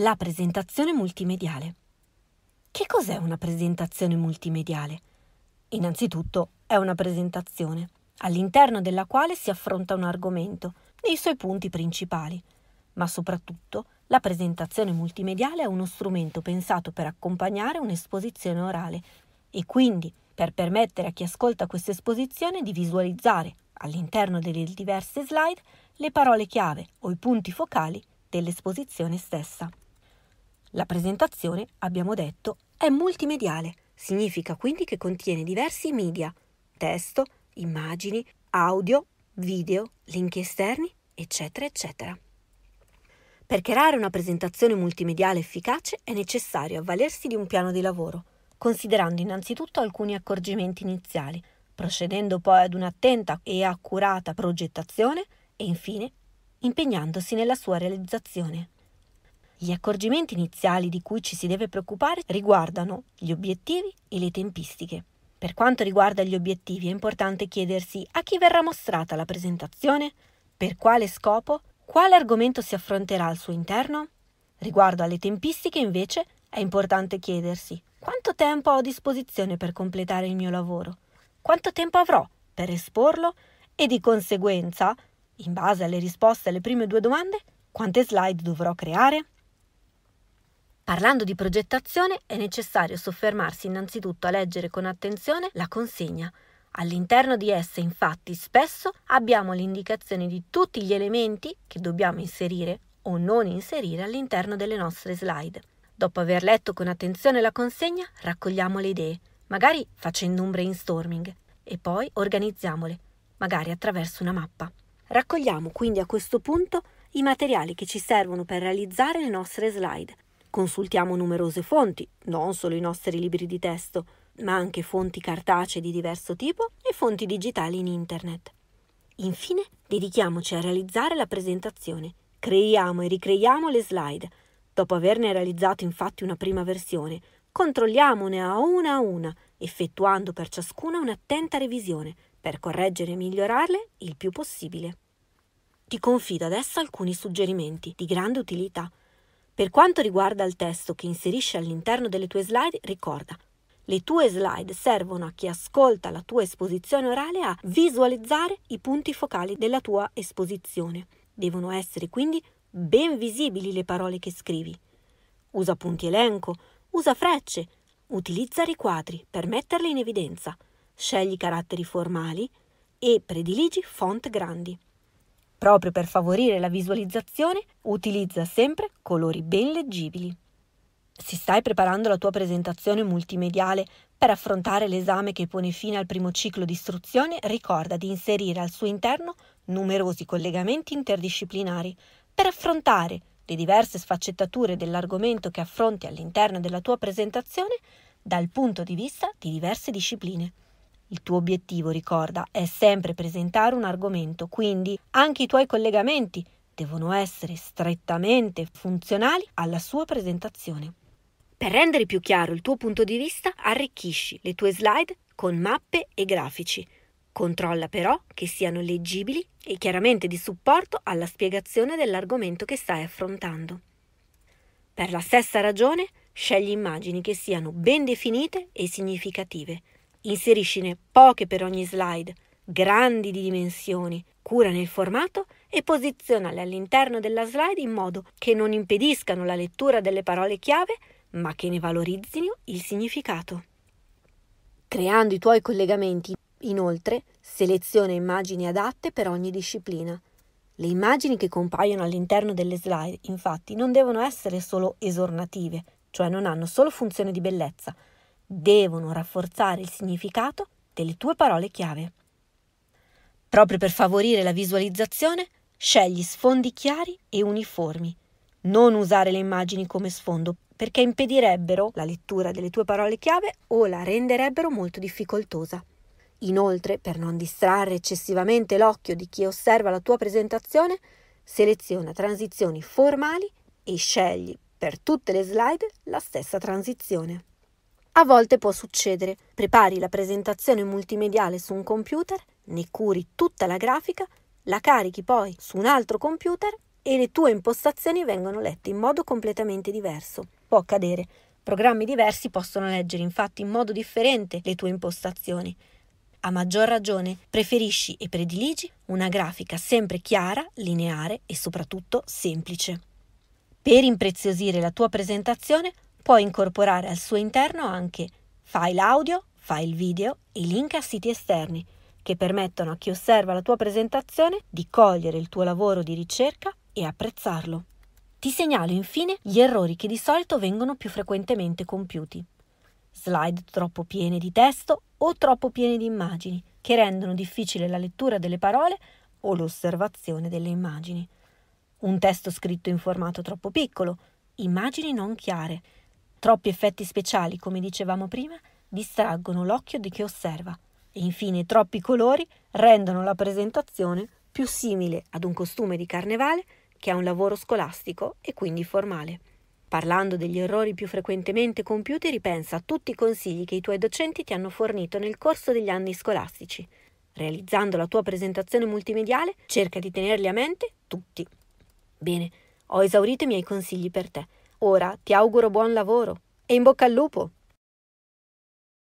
La presentazione multimediale. Che cos'è una presentazione multimediale? Innanzitutto è una presentazione, all'interno della quale si affronta un argomento, nei suoi punti principali. Ma soprattutto la presentazione multimediale è uno strumento pensato per accompagnare un'esposizione orale e quindi per permettere a chi ascolta questa esposizione di visualizzare, all'interno delle diverse slide, le parole chiave o i punti focali dell'esposizione stessa. La presentazione, abbiamo detto, è multimediale, significa quindi che contiene diversi media, testo, immagini, audio, video, link esterni, eccetera, eccetera. Per creare una presentazione multimediale efficace è necessario avvalersi di un piano di lavoro, considerando innanzitutto alcuni accorgimenti iniziali, procedendo poi ad un'attenta e accurata progettazione e infine impegnandosi nella sua realizzazione. Gli accorgimenti iniziali di cui ci si deve preoccupare riguardano gli obiettivi e le tempistiche. Per quanto riguarda gli obiettivi è importante chiedersi a chi verrà mostrata la presentazione, per quale scopo, quale argomento si affronterà al suo interno. Riguardo alle tempistiche invece è importante chiedersi quanto tempo ho a disposizione per completare il mio lavoro, quanto tempo avrò per esporlo e di conseguenza, in base alle risposte alle prime due domande, quante slide dovrò creare? Parlando di progettazione è necessario soffermarsi innanzitutto a leggere con attenzione la consegna. All'interno di essa infatti spesso abbiamo l'indicazione di tutti gli elementi che dobbiamo inserire o non inserire all'interno delle nostre slide. Dopo aver letto con attenzione la consegna raccogliamo le idee, magari facendo un brainstorming, e poi organizziamole, magari attraverso una mappa. Raccogliamo quindi a questo punto i materiali che ci servono per realizzare le nostre slide Consultiamo numerose fonti, non solo i nostri libri di testo, ma anche fonti cartacee di diverso tipo e fonti digitali in internet. Infine, dedichiamoci a realizzare la presentazione. Creiamo e ricreiamo le slide. Dopo averne realizzato infatti una prima versione, controlliamone a una a una, effettuando per ciascuna un'attenta revisione per correggere e migliorarle il più possibile. Ti confido adesso alcuni suggerimenti di grande utilità per quanto riguarda il testo che inserisci all'interno delle tue slide, ricorda, le tue slide servono a chi ascolta la tua esposizione orale a visualizzare i punti focali della tua esposizione. Devono essere quindi ben visibili le parole che scrivi. Usa punti elenco, usa frecce, utilizza riquadri per metterle in evidenza, scegli caratteri formali e prediligi font grandi. Proprio per favorire la visualizzazione, utilizza sempre colori ben leggibili. Se stai preparando la tua presentazione multimediale per affrontare l'esame che pone fine al primo ciclo di istruzione, ricorda di inserire al suo interno numerosi collegamenti interdisciplinari per affrontare le diverse sfaccettature dell'argomento che affronti all'interno della tua presentazione dal punto di vista di diverse discipline. Il tuo obiettivo, ricorda, è sempre presentare un argomento, quindi anche i tuoi collegamenti devono essere strettamente funzionali alla sua presentazione. Per rendere più chiaro il tuo punto di vista, arricchisci le tue slide con mappe e grafici. Controlla però che siano leggibili e chiaramente di supporto alla spiegazione dell'argomento che stai affrontando. Per la stessa ragione, scegli immagini che siano ben definite e significative. Inseriscine poche per ogni slide, grandi di dimensioni, cura nel formato e posizionale all'interno della slide in modo che non impediscano la lettura delle parole chiave, ma che ne valorizzino il significato. Creando i tuoi collegamenti, inoltre, seleziona immagini adatte per ogni disciplina. Le immagini che compaiono all'interno delle slide, infatti, non devono essere solo esornative, cioè non hanno solo funzione di bellezza, devono rafforzare il significato delle tue parole chiave. Proprio per favorire la visualizzazione, scegli sfondi chiari e uniformi. Non usare le immagini come sfondo perché impedirebbero la lettura delle tue parole chiave o la renderebbero molto difficoltosa. Inoltre, per non distrarre eccessivamente l'occhio di chi osserva la tua presentazione, seleziona transizioni formali e scegli per tutte le slide la stessa transizione. A volte può succedere, prepari la presentazione multimediale su un computer, ne curi tutta la grafica, la carichi poi su un altro computer e le tue impostazioni vengono lette in modo completamente diverso. Può accadere. Programmi diversi possono leggere infatti in modo differente le tue impostazioni. A maggior ragione preferisci e prediligi una grafica sempre chiara, lineare e soprattutto semplice. Per impreziosire la tua presentazione può incorporare al suo interno anche file audio, file video e link a siti esterni che permettono a chi osserva la tua presentazione di cogliere il tuo lavoro di ricerca e apprezzarlo. Ti segnalo infine gli errori che di solito vengono più frequentemente compiuti. Slide troppo piene di testo o troppo piene di immagini, che rendono difficile la lettura delle parole o l'osservazione delle immagini. Un testo scritto in formato troppo piccolo, immagini non chiare, Troppi effetti speciali, come dicevamo prima, distraggono l'occhio di chi osserva e infine troppi colori rendono la presentazione più simile ad un costume di carnevale che a un lavoro scolastico e quindi formale. Parlando degli errori più frequentemente compiuti, ripensa a tutti i consigli che i tuoi docenti ti hanno fornito nel corso degli anni scolastici. Realizzando la tua presentazione multimediale, cerca di tenerli a mente tutti. Bene, ho esaurito i miei consigli per te. Ora ti auguro buon lavoro e in bocca al lupo!